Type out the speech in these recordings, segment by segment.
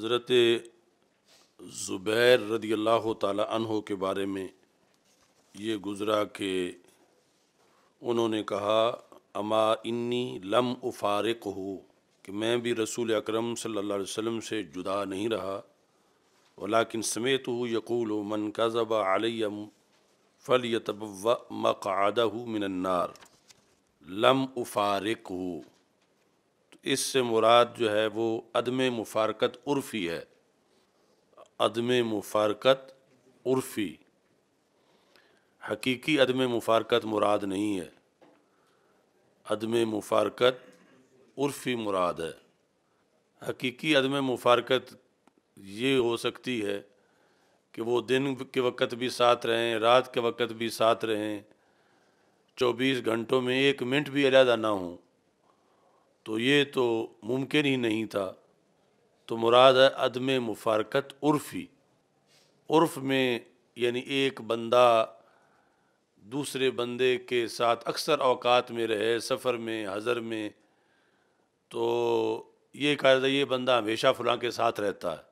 हज़रत ज़ुबैर रदी अल्लाह तहों के बारे में ये गुज़रा कि उन्होंने कहा अमा इन्नी लम उफारक हो कि मैं भी रसूल अकरम सल्लल्लाहु अलैहि वसल्लम से जुदा नहीं रहा वलाकिन समेत हूँ यकूल मन कज़ब आलियम फ़ल यतब मक़ादा मिनन्नार लम उफारक हूँ इससे मुराद जो है वो अदम मुफारकत उर्फ़ी है अदम मुफारकत उर्फ़ी हकीकी अदम मुफारकत मुराद नहीं है अदम मुफारकत उर्फ़ी मुराद है हकीकी अदम मुफारकत ये हो सकती है कि वो दिन के वक़्त भी साथ रहें रात के वक़्त भी साथ रहें चौबीस घंटों में एक मिनट भी अलहदा ना हों तो ये तो मुमकिन ही नहीं था तो मुराद है अदम मुफारकत उर्फ़ी उर्फ में यानी एक बंदा दूसरे बंदे के साथ अक्सर अवकात में रहे सफ़र में हज़र में तो ये कहा ये बंदा हमेशा फलां के साथ रहता है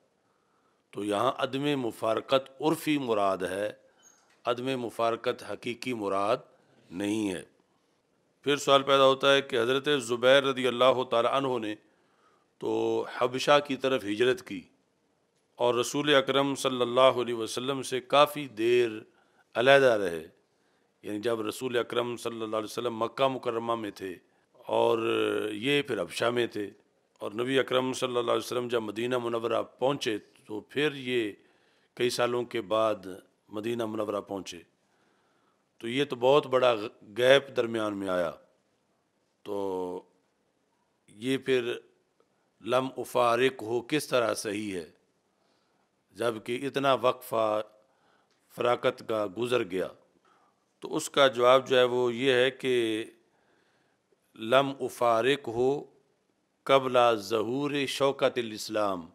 तो यहाँ अदम मुफारकत उर्फ़ी मुराद है अदम मुफारकत हकीकी मुराद नहीं है फिर सवाल पैदा होता है कि हज़रत ज़ुबैर रदी अल्लाह तु ने तो हबशा की तरफ हिजरत की और रसूल अक्रम सल्लल्लाहु वसम से काफ़ी देर अलहदा रहे यानी जब रसूल अकरम सल्ला अलैहि मक्का मुकरमा में थे और ये फिर हबशा में थे और नबी अक्रम सल्ला वसम जब मदीना मुनवरा पहुँचे तो फिर ये कई सालों के बाद मदीना मुनवरा पहुँचे तो ये तो बहुत बड़ा गैप दरमियान में आया तो ये फिर लम उफारिक हो किस तरह सही है जबकि इतना वक्फा फराकत का गुज़र गया तो उसका जवाब जो है वो ये है कि लम उफारिक हो कबला ज़हूर शौकत इस्लाम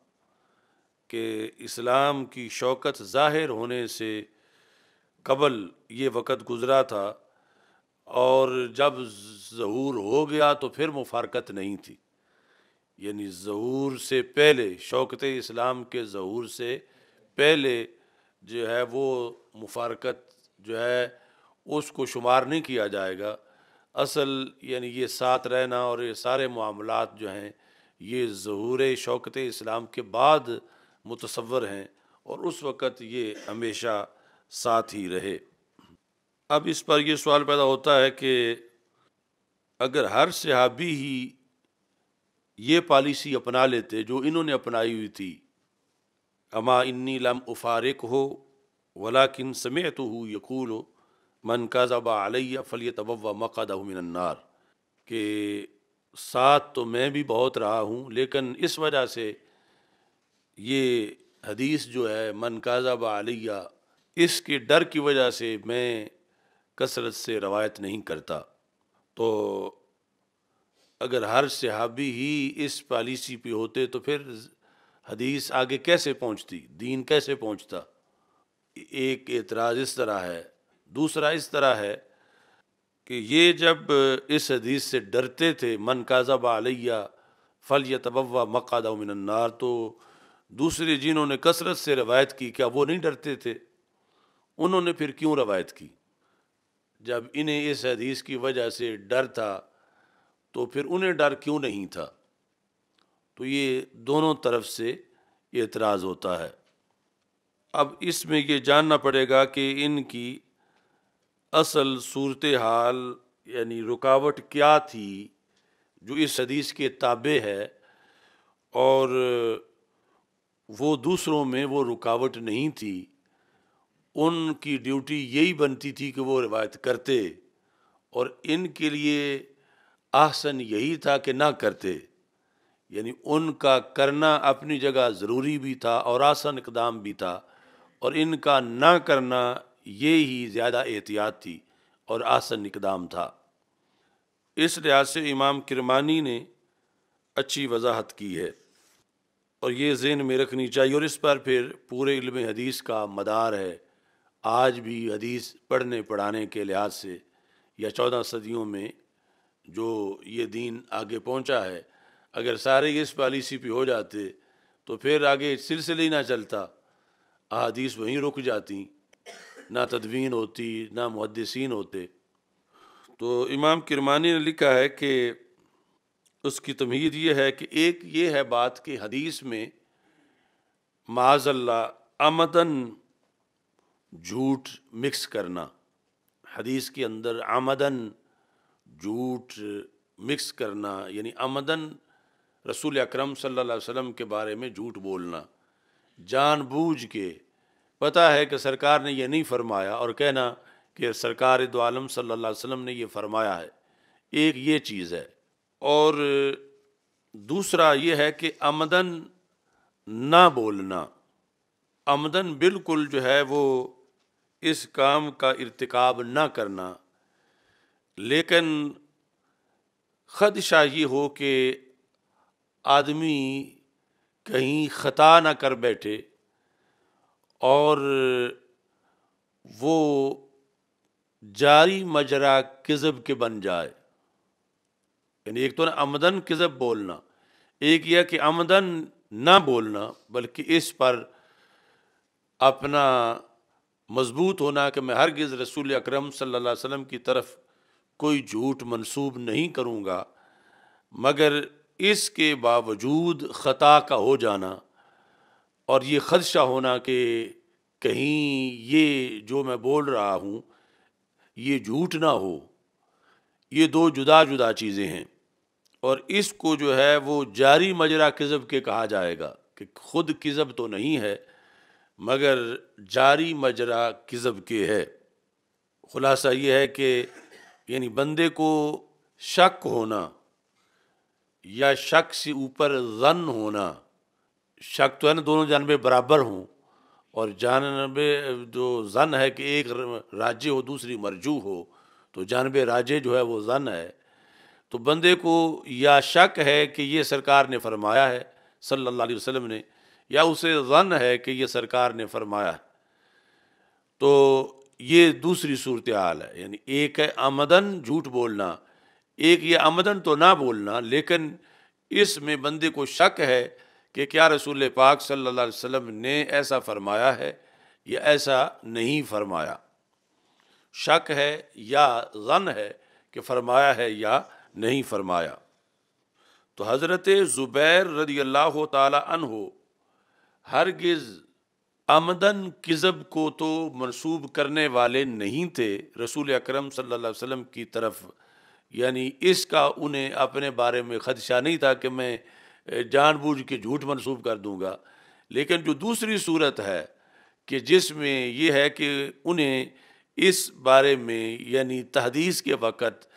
के इस्लाम की शौकत ज़ाहिर होने से कबल ये वक़्त गुज़रा था और जब जहूर हो गया तो फिर मुफारकत नहीं थी यानी जहूर से पहले शौकत इस्लाम के जहूर से पहले जो है वो मुफारकत जो है उसको शुमार नहीं किया जाएगा असल यानी ये साथ रहना और ये सारे मामला जो हैं ये जहूर शौकत इस्लाम के बाद मुतसवर हैं और उस वक़्त ये हमेशा साथ ही रहे अब इस पर यह सवाल पैदा होता है कि अगर हर सहाबी ही ये पॉलिसी अपना लेते जो इन्होंने अपनाई हुई थी अमा इन्नी लम उफारक हो वला किन समय तो हूँ यकूल हो मन का जबा अलैया फलिय तबवा मकदा मिनन्नार के साथ तो मैं भी बहुत रहा हूँ लेकिन इस वजह से ये हदीस जो है मन काजब आलिया इसके डर की वजह से मैं कसरत से रवायत नहीं करता तो अगर हर सहाबी ही इस पॉलिसी पे होते तो फिर हदीस आगे कैसे पहुंचती दीन कैसे पहुंचता एक एतराज़ इस तरह है दूसरा इस तरह है कि ये जब इस हदीस से डरते थे मन जब आलिया फल या तबा मक्का मिनन्नार तो दूसरे जिन्होंने कसरत से रवायत की क्या वो नहीं डरते थे उन्होंने फिर क्यों रवायत की जब इन्हें इस हदीस की वजह से डर था तो फिर उन्हें डर क्यों नहीं था तो ये दोनों तरफ से एतराज़ होता है अब इसमें ये जानना पड़ेगा कि इनकी असल सूरत हाल यानी रुकावट क्या थी जो इस हदीस के ताबे है और वो दूसरों में वो रुकावट नहीं थी उनकी ड्यूटी यही बनती थी कि वो रिवायत करते और इनके लिए आसन यही था कि ना करते यानी उनका करना अपनी जगह ज़रूरी भी था और आसन इकदाम भी था और इनका ना करना ये ही ज़्यादा एहतियात थी और आसन इकदाम था इस लिहाज से इमाम किरमानी ने अच्छी वजाहत की है और ये जेन में रखनी चाहिए और इस पर फिर पूरे इल्म हदीस का मदार है आज भी हदीस पढ़ने पढ़ाने के लिहाज से या चौदह सदियों में जो ये दीन आगे पहुंचा है अगर सारे इस पॉलिसी पे हो जाते तो फिर आगे सिलसिले ही ना चलता अदीस वहीं रुक जाती ना तदवीन होती ना मुहदसिन होते तो इमाम किरमानी ने लिखा है कि उसकी तमहीद ये है कि एक ये है बात कि हदीस में माजल्ला आमदन झूठ मिक्स करना हदीस के अंदर आमदन झूठ मिक्स करना यानी आमदन रसूल अकरम सल्लल्लाहु अलैहि वसल्लम के बारे में झूठ बोलना जानबूझ के पता है कि सरकार ने यह नहीं फरमाया और कहना कि सरकार दो आलम वसम ने यह फरमाया है एक ये चीज़ है और दूसरा ये है कि आमदन ना बोलना आमदन बिल्कुल जो है वो इस काम का इरतकब ना करना लेकिन खदशा ये हो कि आदमी कहीं ख़ता ना कर बैठे और वो जारी मजरा किज़ब के बन जाए यानी एक तो ना आमदन किज़ब बोलना एक यह कि आमदन ना बोलना बल्कि इस पर अपना मजबूत होना कि मैं हरगिज़ रसूल अकरम सल्लल्लाहु अलैहि वसल्लम की तरफ कोई झूठ मंसूब नहीं करूँगा मगर इसके बावजूद ख़ता का हो जाना और ये खदशा होना कि कहीं ये जो मैं बोल रहा हूँ ये झूठ ना हो ये दो जुदा जुदा चीज़ें हैं और इसको जो है वो जारी मजरा किज़ब के कहा जाएगा कि ख़ुद किज़ब तो नहीं है मगर जारी मजरा किज़ब के है ख़ुलासा ये है कि यानी बंदे को शक होना या शक से ऊपर जन होना शक तो है ना दोनों जानबे बराबर हों और जानबे जो जन है कि एक राज्य हो दूसरी मरजू हो तो जानबे राज्य जो है वो जन है तो बंदे को या शक है कि ये सरकार ने फरमाया है सल्लल्लाहु अलैहि वसल्लम ने या उसे जन है कि ये सरकार ने फरमाया तो ये दूसरी सूरत हाल है यानी एक है आमदन झूठ बोलना एक ये आमदन तो ना बोलना लेकिन इसमें बंदे को शक है कि क्या रसूल पाक सल्लल्लाहु अलैहि वसल्लम ने ऐसा फरमाया है या ऐसा नहीं फरमाया शक है या जन है कि फरमाया है या नहीं फरमाया तो हज़रत ज़ुबैर रदी अल्लाह तन हो हरगिज़ आमदन किज़ब को तो मनसूब करने वाले नहीं थे रसूल अक्रम सल्लल्लाहु की तरफ यानी इसका उन्हें अपने बारे में ख़दशा नहीं था कि मैं जानबूझ के झूठ मनसूब कर दूँगा लेकिन जो दूसरी सूरत है कि जिसमें यह है कि उन्हें इस बारे में यानी तहदीस के वक़्त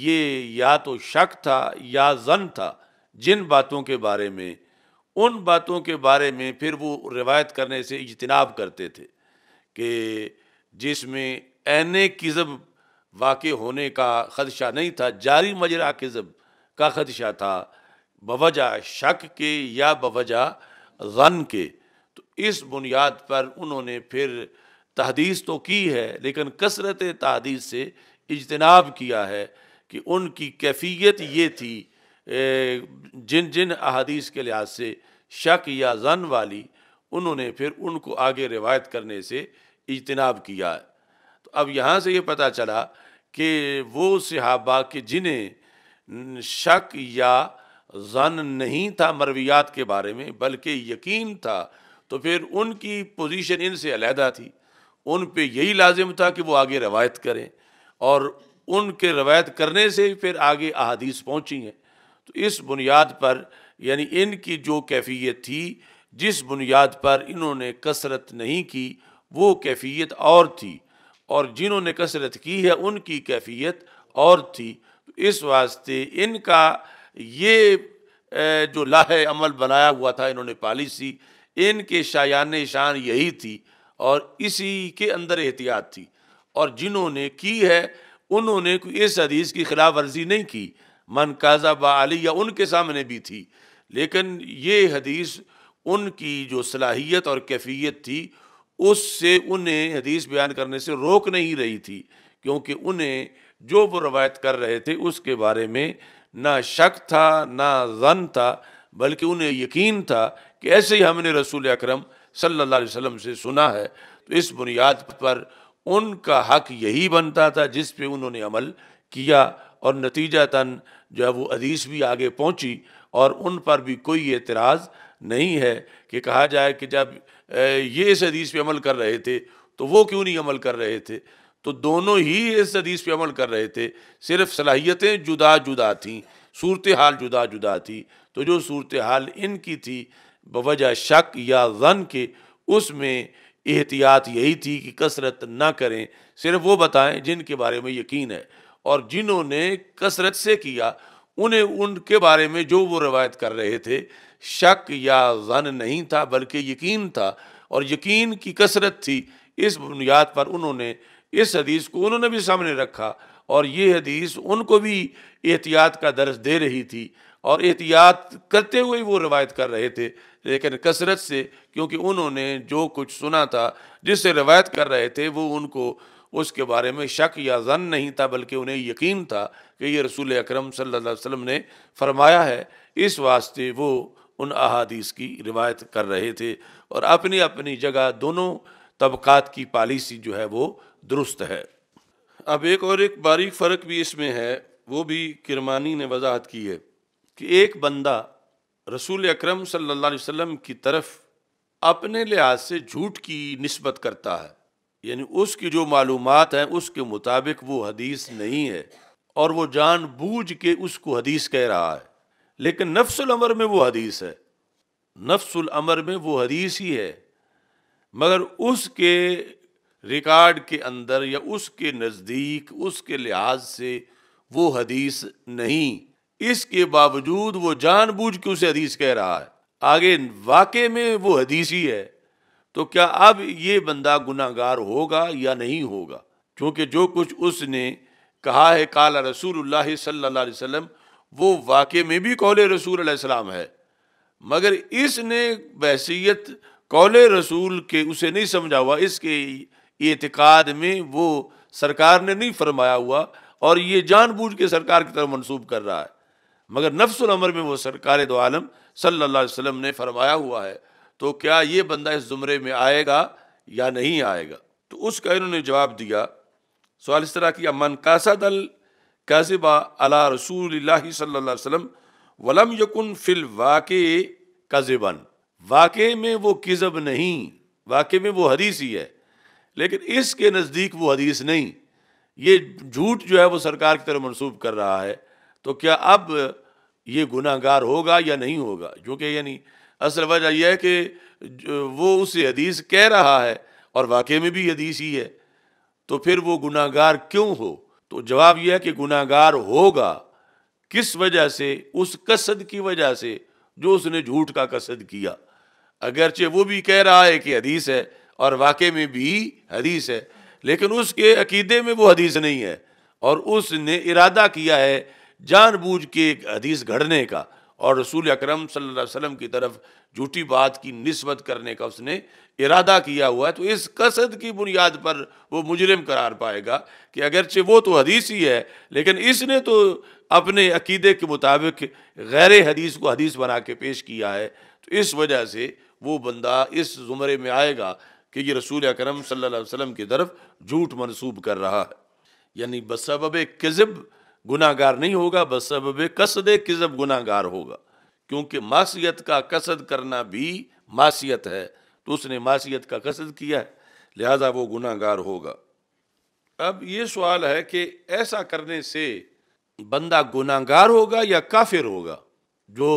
ये या तो शक था या जन था जिन बातों के बारे में उन बातों के बारे में फिर वो रिवायत करने से इजतनाब करते थे कि जिसमें एन किज़ब वाक़ होने का खदशा नहीं था जारी मजरा किज़ब का खदशा था बवजा शक के या बवजा गन के तो इस बुनियाद पर उन्होंने फिर तहदीस तो की है लेकिन कसरत तहदीस से इजतनाब किया है कि उनकी कैफियत ये थी जिन जिन अहदीस के लिहाज से शक या जन वाली उन्होंने फिर उनको आगे रिवायत करने से इजतनाब किया तो अब यहाँ से ये पता चला कि वो सिहाबा के जिन्हें शक या जन नहीं था मरवियात के बारे में बल्कि यकीन था तो फिर उनकी पोजीशन इनसे अलहदा थी उन पे यही लाजिम था कि वो आगे रवायत करें और उनके रवायत करने से फिर आगे अहादीस पहुँची हैं तो इस बुनियाद पर यानी इनकी जो कैफियत थी जिस बुनियाद पर इन्होंने कसरत नहीं की वो कैफियत और थी और जिन्होंने कसरत की है उनकी कैफियत और थी तो इस वास्ते इनका ये जो लाह अमल बनाया हुआ था इन्होंने पॉलिसी इनके शायान शान यही थी और इसी के अंदर एहतियात थी और जिन्होंने की है उन्होंने इस हदीस की खिलाफ वर्जी नहीं की मन काजा बाली या उनके सामने भी थी लेकिन ये हदीस उनकी जो सलाहियत और कैफियत थी उससे उन्हें हदीस बयान करने से रोक नहीं रही थी क्योंकि उन्हें जो वो रवायत कर रहे थे उसके बारे में ना शक था ना जन था बल्कि उन्हें यकीन था कि ऐसे ही हमने रसूल अकरम सल्लल्लाहु अलैहि वसल्लम से सुना है तो इस बुनियाद पर उनका हक यही बनता था जिस पे उन्होंने अमल किया और नतीजतन जो है वो अदीस भी आगे पहुंची और उन पर भी कोई एतराज़ नहीं है कि कहा जाए कि जब ये इस हदीस पे अमल कर रहे थे तो वो क्यों नहीं अमल कर रहे थे तो दोनों ही इस हदीस पे अमल कर रहे थे सिर्फ सलाहियतें जुदा जुदा थीं सूरत हाल जुदा जुदा थी तो जो सूरत हाल इनकी थी बवजह शक या जन के उसमें एहतियात यही थी कि कसरत ना करें सिर्फ वो बताएं जिनके बारे में यकीन है और जिन्होंने कसरत से किया उन्हें उनके बारे में जो वो रवायत कर रहे थे शक या जन नहीं था बल्कि यकीन था और यकीन की कसरत थी इस बुनियाद पर उन्होंने इस हदीस को उन्होंने भी सामने रखा और ये हदीस उनको भी एहतियात का दर्ज दे रही थी और एहतियात करते हुए वो रवायत कर रहे थे लेकिन कसरत से क्योंकि उन्होंने जो कुछ सुना था जिससे रवायत कर रहे थे वो उनको उसके बारे में शक या जन नहीं था बल्कि उन्हें यकीन था कि ये रसूल अक्रम सल्लम ने फरमाया है इस वास्ते वो उन अहादीस की रिवायत कर रहे थे और अपनी अपनी जगह दोनों तबक़ात की पॉलिसी जो है वो दुरुस्त है अब एक और एक बारीक फ़र्क भी इसमें है वो भी किरमानी ने वजाहत की है कि एक बंदा रसूल अक्रम सल्ला वम की तरफ अपने लिहाज से झूठ की नस्बत करता है यानी उसकी जो मालूम हैं उसके मुताबिक वो हदीस नहीं है और वो जान बूझ के उसको हदीस कह रहा है लेकिन नफ्सुल अमर में वो हदीस है नफ्सुल अमर में वो हदीस ही है मगर उसके रिकॉर्ड के अंदर या उसके नज़दीक उसके लिहाज से वो हदीस नहीं इसके बावजूद वो जानबूझ के उसे हदीस कह रहा है आगे वाकई में वो हदीस ही है तो क्या अब ये बंदा गुनागार होगा या नहीं होगा क्योंकि जो कुछ उसने कहा है काला रसूल सल्ला वो वाक़ में भी कौल रसूल सलाम है मगर इसने बहसीत कौल रसूल के उसे नहीं समझा हुआ इसके एतकाद में वो सरकार ने नहीं फरमाया हुआ और ये जानबूझ के सरकार की तरफ मनसूब कर रहा है मगर नफसलमर में वो सरकार दो आलम सल्ला वसम ने फरमाया हुआ है तो क्या ये बंदा इस ज़ुमरे में आएगा या नहीं आएगा तो उसका इन्होंने जवाब दिया सवाल इस तरह किया मन कासद अल काजिबा अला रसूल सल्ला वलम यकुन फिल वाक़ काजिबन वाके में वो किजब नहीं वाके में वो हदीस ही है लेकिन इसके नज़दीक वो हदीस नहीं ये झूठ जो है वो सरकार की तरफ मनसूब कर रहा है तो क्या अब ये गुनागार होगा या नहीं होगा जो कि यानी असल वजह यह है कि वो उसे हदीस कह रहा है और वाकई में भी हदीस ही है तो फिर वो गुनागार क्यों हो तो जवाब यह है कि गुनागार होगा किस वजह से उस कसद की वजह से जो उसने झूठ का कसद किया अगरचे वो भी कह रहा है कि हदीस है और वाकई में भी हदीस है लेकिन उसके अकीदे में वो हदीस नहीं है और उसने इरादा किया है जानबूझ के एक हदीस घड़ने का और रसूल अकरम सल्लल्लाहु अलैहि वसल्लम की तरफ झूठी बात की नस्बत करने का उसने इरादा किया हुआ है तो इस कसद की बुनियाद पर वो मुजरम करार पाएगा कि अगरचे वो तो हदीस ही है लेकिन इसने तो अपने अकीदे के मुताबिक गैर हदीस को हदीस बना के पेश किया है तो इस वजह से वो बंदा इस ज़ुमरे में आएगा कि ये रसूल अक्रम सल्लल्लाहु वसम की तरफ झूठ मनसूब कर रहा है यानी बसब कज़ब गुनागार नहीं होगा बस सबब कसद किजब गुनागार होगा क्योंकि मासीत का कसद करना भी मासीत है तो उसने मासीत का कसद किया है लिहाजा वो गुनागार होगा अब ये सवाल है कि ऐसा करने से बंदा गुनागार होगा या काफिर होगा जो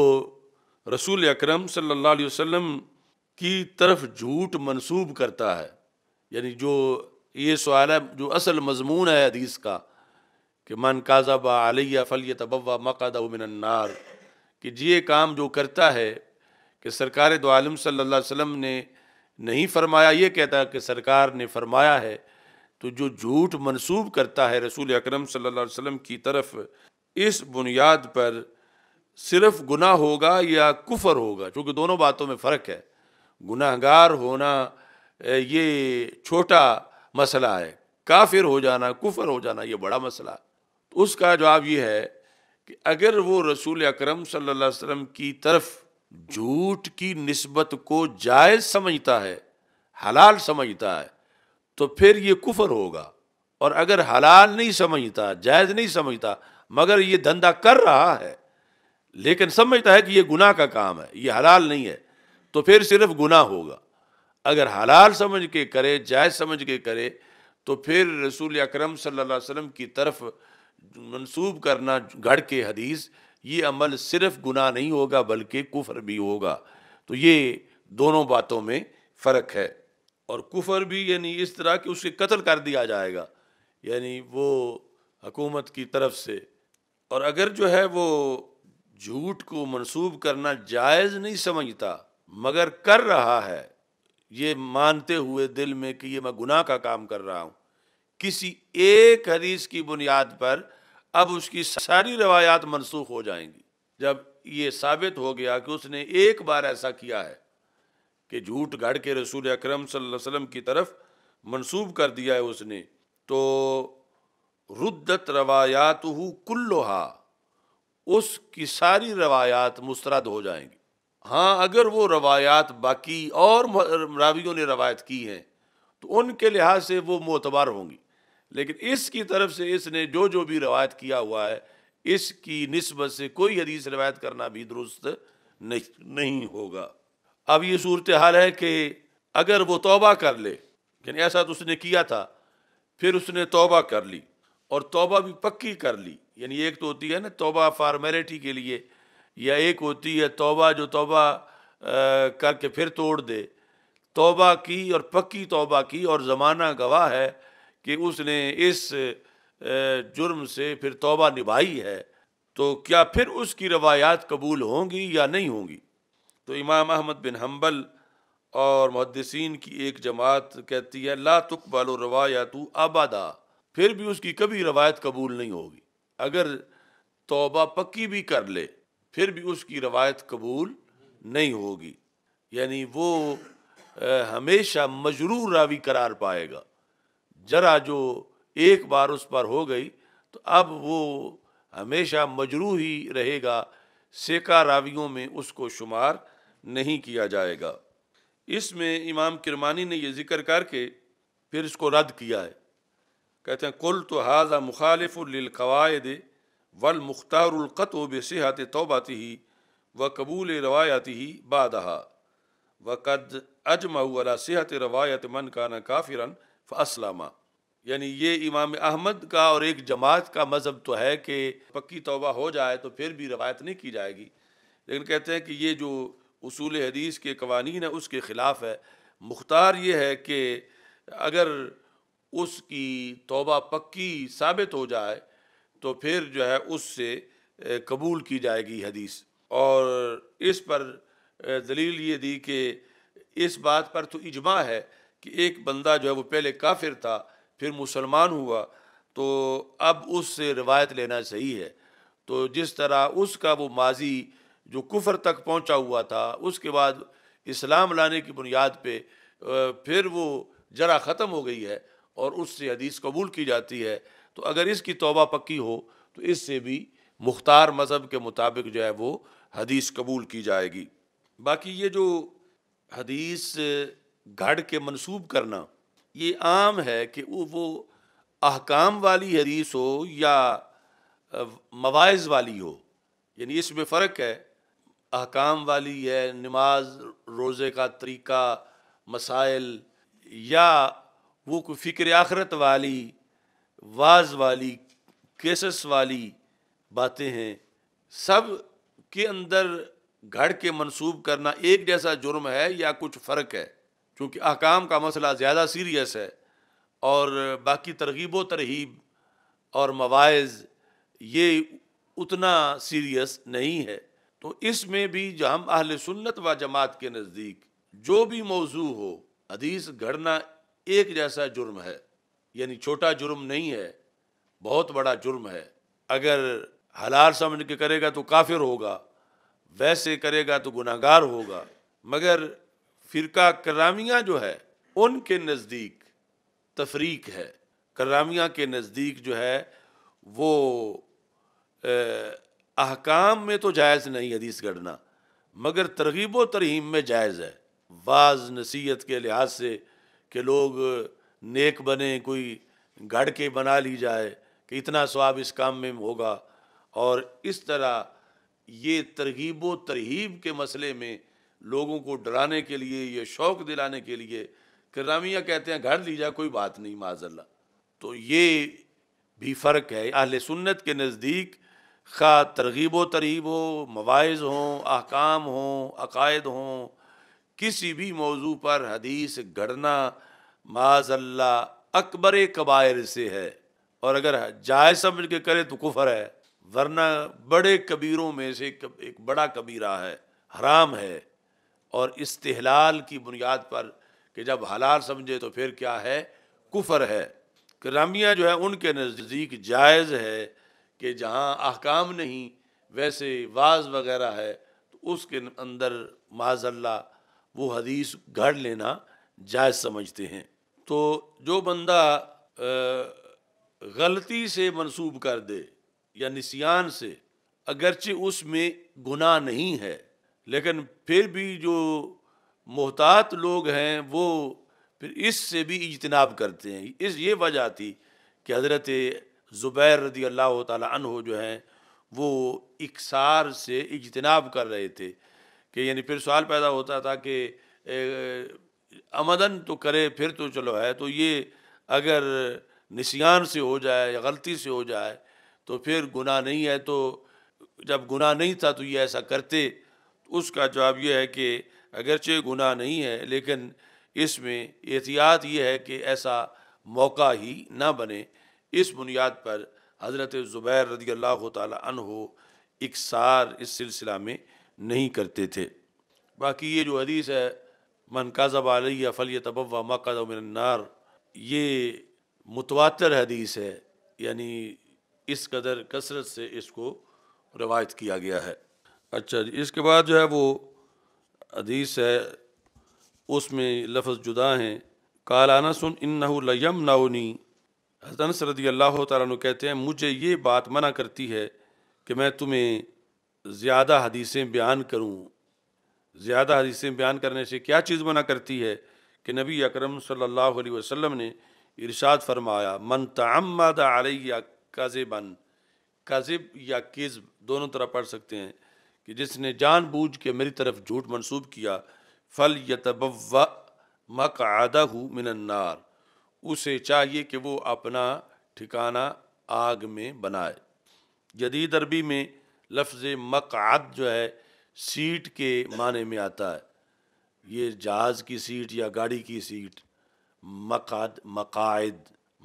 रसूल अकरम सल्लल्लाहु अलैहि वसल्लम की तरफ झूठ मनसूब करता है यानी जो ये सवाल है जो असल मजमून है हदीस का कि मन काजब आलिया फल तबा मकद उमिनार कि ये काम जो करता है कि सरकार दो आलम सल्ला वसम ने नहीं फरमाया ये कहता कि सरकार ने फरमाया है तो जो झूठ मनसूब करता है रसूल अक्रम सम की तरफ इस बुनियाद पर सिर्फ गुनाह होगा या कुफर होगा क्योंकि दोनों बातों में फ़र्क है गुनाहगार होना ये छोटा मसला है काफिर हो जाना कुफर हो जाना ये बड़ा मसला है उसका जवाब ये है कि अगर वो रसूल अकरम सल्लल्लाहु अलैहि वसल्लम की तरफ झूठ की नस्बत को जायज़ समझता है हलाल समझता है तो फिर ये कुफर होगा और अगर हलाल नहीं समझता जायज़ नहीं समझता मगर ये धंधा कर रहा है लेकिन समझता है कि ये गुनाह का काम है ये हलाल नहीं है तो फिर सिर्फ गुनाह होगा अगर हलाल समझ के करे जायज़ समझ के करे तो फिर रसूल अकरम सल्लल्लाहु अलैहि वसल्लम की तरफ मनसूब करना गढ़ के हदीस ये अमल सिर्फ गुनाह नहीं होगा बल्कि कुफर भी होगा तो ये दोनों बातों में फ़र्क है और कुफर भी यानी इस तरह कि उसके कत्ल कर दिया जाएगा यानी वो हकूमत की तरफ से और अगर जो है वो झूठ को मनसूब करना जायज़ नहीं समझता मगर कर रहा है ये मानते हुए दिल में कि ये मैं गुनाह का काम कर रहा हूँ किसी एक हदीस की बुनियाद पर अब उसकी सारी रवायात मनसूख हो जाएंगी जब ये साबित हो गया कि उसने एक बार ऐसा किया है कि झूठ गढ़ के रसूल अक्रम वसल्लम की तरफ मनसूब कर दिया है उसने तो रुद्दत रवायात कुल्लोहा उसकी सारी रवायात मुस्रद हो जाएंगी हाँ अगर वो रवायात बाकी और रावियों ने रवायत की हैं तो उनके लिहाज से वो मोतबार होंगी लेकिन इसकी तरफ से इसने जो जो भी रवायत किया हुआ है इसकी नस्बत से कोई हदीस रवायत करना भी दुरुस्त नहीं नहीं होगा अब ये सूरत हाल है कि अगर वो तोबा कर ले लेकिन ऐसा तो उसने किया था फिर उसने तोबा कर ली और तोबा भी पक्की कर ली यानी एक तो होती है ना तोबा फार्मेलिटी के लिए या एक होती है तोबा जो तोबा करके फिर तोड़ दे तोबा की और पक्की तोबा की और ज़माना गवाह है कि उसने इस जुर्म से फिर तौबा निभाई है तो क्या फिर उसकी रवायात कबूल होंगी या नहीं होंगी तो इमाम अहमद बिन हम्बल और मुहदसिन की एक जमात कहती है ला तुकबालो रवायात आबादा फिर भी उसकी कभी रवायत कबूल नहीं होगी अगर तौबा पक्की भी कर ले फिर भी उसकी रवायत कबूल नहीं होगी यानी वो हमेशा मजरूर रावी करार पाएगा जरा जो एक बार उस पर हो गई तो अब वो हमेशा मजरू ही रहेगा सेका रावियों में उसको शुमार नहीं किया जाएगा इसमें इमाम किरमानी ने यह ज़िक्र करके फिर इसको रद्द किया है कहते हैं कुल तो हाजा मुखालफ़लकवायद वल मुख्तारकत बेसहात तोबाती ही व कबूल रवायाती ही बादहा व कद अजमा सेहत रवायत मन का काना काफिरन फसलामा यानी ये इमाम अहमद का और एक जमात का मज़हब तो है कि पक्की तोबा हो जाए तो फिर भी रवायत नहीं की जाएगी लेकिन कहते हैं कि ये जो असूल हदीस के कवानीन है उसके ख़िलाफ़ है मुख्तार ये है कि अगर उसकी तोबा पक्की साबित हो जाए तो फिर जो है उससे कबूल की जाएगी हदीस और इस पर दलील ये दी कि इस बात पर तो इजमा है कि एक बंदा जो है वो पहले काफिर था फिर मुसलमान हुआ तो अब उससे रिवायत लेना सही है तो जिस तरह उसका वो माजी जो कुफर तक पहुंचा हुआ था उसके बाद इस्लाम लाने की बुनियाद पे फिर वो जरा ख़त्म हो गई है और उससे हदीस कबूल की जाती है तो अगर इसकी तोबा पक्की हो तो इससे भी मुख्तार मज़हब के मुताबिक जो है वो हदीस कबूल की जाएगी बाकी ये जो हदीस घड़ के मनसूब करना ये आम है कि वो वो अहकाम वाली हदीस हो या मवाज़ वाली हो यानी इसमें फ़र्क है अहकाम वाली है नमाज रोज़े का तरीका मसाइल या वो कोई फ़िक्र आखरत वाली वाज वाली केसस वाली बातें हैं सब के अंदर घड़ के मनसूब करना एक जैसा जुर्म है या कुछ फ़र्क है चूँकि अहकाम का मसला ज़्यादा सीरियस है और बाकी तरगीब व तरहीब और मवाज़ ये उतना सीरियस नहीं है तो इसमें भी जो हम अहल सुन्नत व जमात के नज़दीक जो भी मौजू हो हदीस घड़ना एक जैसा जुर्म है यानी छोटा जुर्म नहीं है बहुत बड़ा जुर्म है अगर हलाल समझ के करेगा तो काफिर होगा वैसे करेगा तो गुनागार होगा मगर फ़िरका करामिया जो है उनके नज़दीक तफरीक है करामिया के नज़दीक जो है वो अहकाम में तो जायज़ नहीं हदीस गढ़ना मगर तरगीब तरहीम में जायज़ है वाज नसीहत के लिहाज से कि लोग नेक बने कोई गढ़ के बना ली जाए कि इतना स्वाब इस काम में होगा और इस तरह ये तरगीब तरहीब के मसले में लोगों को डराने के लिए ये शौक दिलाने के लिए करामिया कहते हैं घर ली जाए कोई बात नहीं माजल्ला तो ये भी फ़र्क है अहल सुन्नत के नज़दीक खा तरगीब व हो मवाज़ हों अकाम हों अकायद हों किसी भी मौजू पर हदीस गढ़ना माजल्ला अकबर कबायर से है और अगर जायज़ समझ के करे तो कुफर है वरना बड़े कबीरों में से एक बड़ा कबीरा है हराम है और इस्तेहलाल की बुनियाद पर कि जब हलाल समझे तो फिर क्या है कुफर है करामियाँ जो है उनके नज़दीक जायज़ है कि जहाँ अहकाम नहीं वैसे वाज वगैरह है तो उसके अंदर माजल्ला वो हदीस घड़ लेना जायज़ समझते हैं तो जो बंदा गलती से मनसूब कर दे या निसियान से अगरचे उसमें गुनाह नहीं है लेकिन फिर भी जो मोहतात लोग हैं वो फिर इससे भी इजतनाब करते हैं इस ये वजह थी कि हज़रत ज़ुबैर रदी अल्लाह तहो जो हैं वो इकसार से इजतनाब कर रहे थे कि यानी फिर सवाल पैदा होता था कि आमदन तो करे फिर तो चलो है तो ये अगर निशान से हो जाए या गलती से हो जाए तो फिर गुनाह नहीं है तो जब गुनाह नहीं था तो ये ऐसा करते उसका जवाब यह है कि अगरचे गुनाह नहीं है लेकिन इसमें एहतियात ये है कि ऐसा मौका ही ना बने इस बुनियाद पर हज़रत ज़ुबैर रदी अल्लाह तहो इकसार इस सिलसिला में नहीं करते थे बाकी ये जो हदीस है मन काजब आलिया फलिय तबवा मकदमनार ये मुतवातर हदीस है यानी इस कदर कसरत से इसको रवायत किया गया है अच्छा जी इसके बाद जो है वो हदीस है उसमें लफ्ज़ जुदा हैं कालाना सुन इन नयम नाउनी हसन सरदी अल्लाह तु कहते हैं मुझे ये बात मना करती है कि मैं तुम्हें ज़्यादा हदीसें बयान करूँ ज़्यादा हदीसें बयान करने से क्या चीज़ मना करती है कि नबी अकरम सल्लल्लाहु अलैहि वसल्लम ने इरशाद फरमाया मन तमद आलिया कज़बन कज़ब या किज़ब दोनों तरह पढ़ सकते हैं कि जिसने जानबूझ के मेरी तरफ झूठ मनसूब किया फल यतबवा आदा हु मिनन्नार उसे चाहिए कि वो अपना ठिकाना आग में बनाए जदीद अरबी में लफ्ज़ आद जो है सीट के माने में आता है ये जहाज़ की सीट या गाड़ी की सीट मकाद मकायद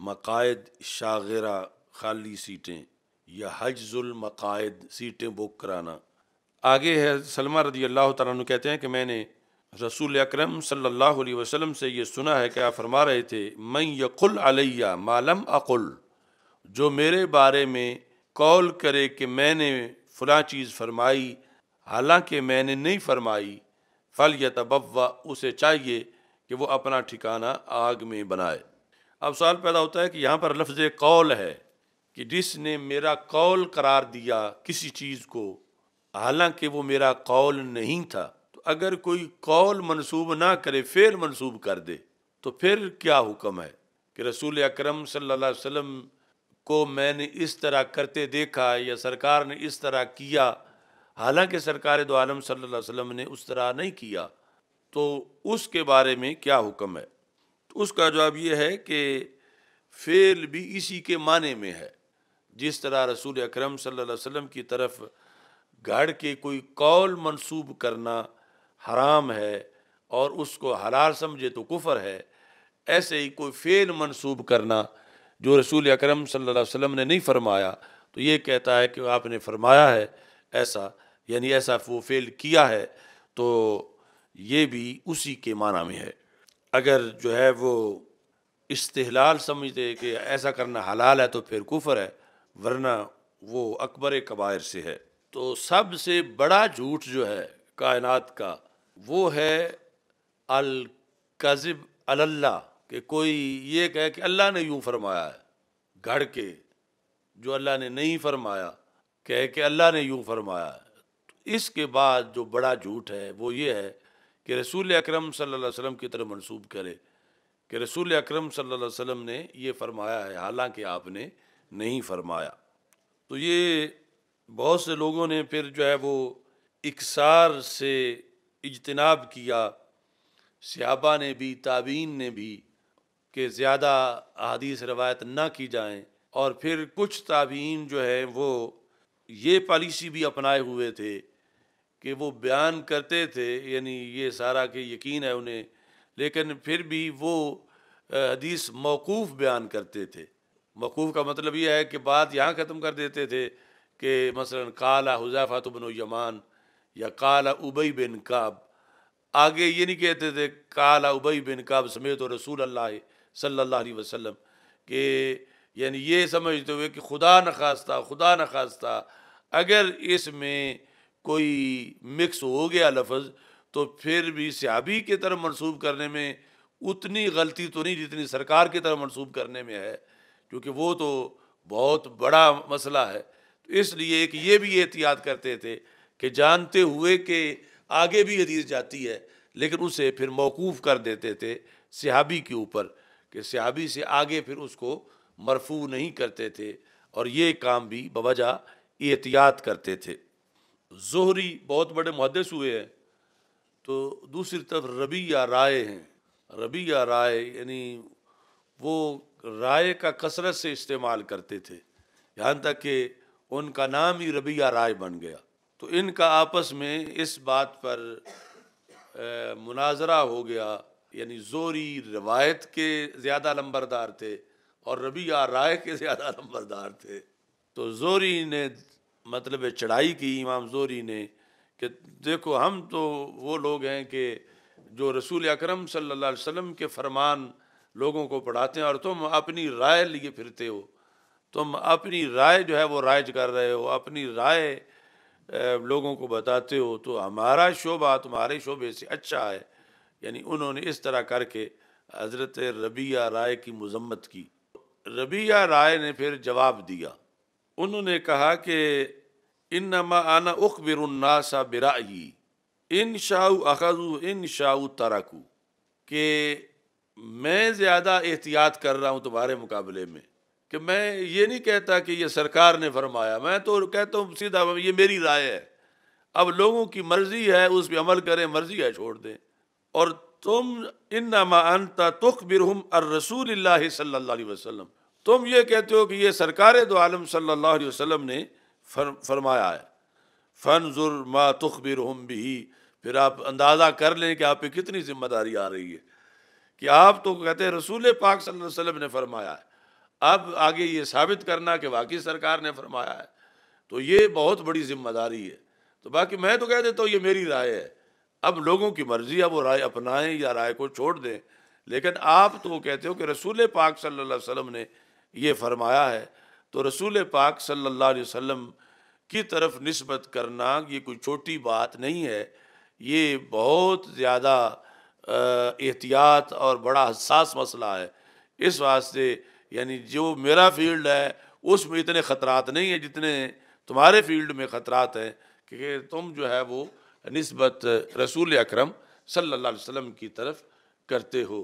मकायद शागरा खाली सीटें या हजुलमकायद सीटें बुक कराना आगे है सलमा रदी अल्लाह तु कहते हैं कि मैंने रसूल अक्रम सल्ला वसलम से ये सुना है कि आप फरमा रहे थे मैं यकुल अलैया मालम अकुल जो मेरे बारे में कौल करे कि मैंने फ़लाँ चीज़ फरमाई हालांकि मैंने नहीं फरमाई फल या तबवा उसे चाहिए कि वो अपना ठिकाना आग में बनाए अब सवाल पैदा होता है कि यहाँ पर लफ्ज़ कौल है कि जिसने मेरा कौल करार दिया किसी चीज़ को हालांकि वो मेरा कौल नहीं था तो अगर कोई कौल मनसूब ना करे फेल मनसूब कर दे तो फिर क्या हुक्म है कि रसूल अकरम सल्लल्लाहु अलैहि वसल्लम को मैंने इस तरह करते देखा या सरकार ने इस तरह किया हालांकि सरकार दो आलम सल्ला अलैहि ने उस तरह नहीं किया तो उसके बारे में क्या हुक्म है तो उसका जवाब यह है कि फेल भी इसी के माने में है जिस तरह रसूल अक्रम सल्लल्लाहु अलैहि की तरफ़ गाड़ के कोई कौल मंसूब करना हराम है और उसको हलाल समझे तो कुफर है ऐसे ही कोई फ़ेल मंसूब करना जो रसूल अकरम सल्लल्लाहु अलैहि वसल्लम ने नहीं फरमाया तो ये कहता है कि आपने फरमाया है ऐसा यानी ऐसा वो फेल किया है तो ये भी उसी के माना में है अगर जो है वो समझ दे कि ऐसा करना हलाल है तो फिर कुफर है वरना वो अकबर कबायर से है तो सबसे बड़ा झूठ जो है कायनात का वो है अल कज़िब अल्लाह कि कोई ये कहे कि अल्लाह ने यूँ फरमाया है घड़ के जो अल्लाह ने नहीं फरमाया कहे कि अल्लाह ने यूँ फरमाया है तो इसके बाद जो बड़ा झूठ है वो ये है कि रसूल अकरम सल्लल्लाहु अलैहि वसल्लम की तरफ मनसूब करे कि रसूल अकरम सल्लल्लाहु अलैहि वसल्लम ने ये फरमाया है हालांकि आपने नहीं फरमाया तो ये बहुत से लोगों ने फिर जो है वो इकसार से इजतनाब किया सियाबा ने भी ताबीन ने भी कि ज़्यादा अदीस रवायत ना की जाए और फिर कुछ ताबीन जो है वो ये पॉलिसी भी अपनाए हुए थे कि वो बयान करते थे यानी ये सारा के यकीन है उन्हें लेकिन फिर भी वो हदीस मौकूफ़ बयान करते थे मौकूफ़ का मतलब यह है कि बात यहाँ ख़त्म कर देते थे कि मसला काला हुजाफा तो यमान या काला उबई बिन काब आगे ये नहीं कहते थे काला उबई बिन काब समेत रसूल अल्लाह सल्ला वसम के यानी ये समझते हुए कि खुदा न खास्ता खुदा न खास्ता अगर इसमें कोई मिक्स हो गया लफज तो फिर भी सियाबी की तरफ मनसूब करने में उतनी गलती तो नहीं जितनी सरकार की तरफ मनसूब करने में है क्योंकि वो तो बहुत बड़ा मसला है इसलिए एक ये भी एहतियात करते थे कि जानते हुए कि आगे भी हदीस जाती है लेकिन उसे फिर मौकूफ़ कर देते थे सिहाबी के ऊपर कि सिहाबी से आगे फिर उसको मरफू नहीं करते थे और ये काम भी बवजह एहतियात करते थे जहरी बहुत बड़े मुहदस हुए हैं तो दूसरी तरफ रबी या राय हैं रबी या राय यानी वो राय का कसरत से इस्तेमाल करते थे यहाँ तक कि उनका नाम ही रबिया राय बन गया तो इनका आपस में इस बात पर मुनाजरा हो गया यानी जोरी रवायत के ज़्यादा लंबरदार थे और रबिया राय के ज़्यादा लंबरदार थे तो जोरी ने मतलब चढ़ाई की इमाम जोरी ने कि देखो हम तो वो लोग हैं कि जो रसूल अकरम सल्लल्लाहु अलैहि वसल्लम के फरमान लोगों को पढ़ाते हैं और तुम अपनी राय लिए फिरते हो तुम अपनी राय जो है वो राइज कर रहे हो अपनी राय लोगों को बताते हो तो हमारा शोबा तुम्हारे शोबे से अच्छा है यानी उन्होंने इस तरह करके हज़रत रबिया राय की मजम्मत की रबिया राय ने फिर जवाब दिया उन्होंने कहा कि इन नमा आना उख बिरन्नासा ही इन शाऊ अखजू इन शाऊ तराकू कि मैं ज़्यादा एहतियात कर रहा हूँ तुम्हारे मुकाबले में कि मैं ये नहीं कहता कि ये सरकार ने फरमाया मैं तो कहता हूँ सीधा ये मेरी राय है अब लोगों की मर्ज़ी है उस पर अमल करें मर्ज़ी है छोड़ दें और तुम इन नमानता तुख बिरहम अर रसूल सल्ला वसलम तुम ये कहते हो कि ये सरकार दो आलम सल्ला वसलम ने फर, फरमाया है फ़न मा तुख बिरहम भी फिर आप अंदाज़ा कर लें कि आप पे कितनी जिम्मेदारी आ रही है कि आप तो कहते हैं रसूल पाक सल्लल्लाहु अलैहि वसल्लम ने फरमाया है अब आगे ये साबित करना कि वाकई सरकार ने फरमाया है तो ये बहुत बड़ी जिम्मेदारी है तो बाकी मैं तो कह देता हूँ ये मेरी राय है अब लोगों की मर्ज़ी है वो राय अपनाएं या राय को छोड़ दें लेकिन आप तो कहते हो कि रसूल पाक सल्ला वसम ने ये फरमाया है तो रसूल पाक सल्ला वम की तरफ नस्बत करना ये कोई छोटी बात नहीं है ये बहुत ज़्यादा एहतियात और बड़ा हसास मसला है इस वास्ते यानी जो मेरा फील्ड है उसमें इतने ख़तरात नहीं है जितने तुम्हारे फील्ड में ख़तरात हैं कि तुम जो है वो नस्बत रसूल अक्रम सल्लाम की तरफ करते हो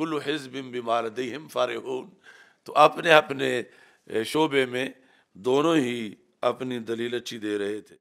कुल हिजबिम बीमार फार हो तो अपने अपने शोबे में दोनों ही अपनी दलील अच्छी दे रहे थे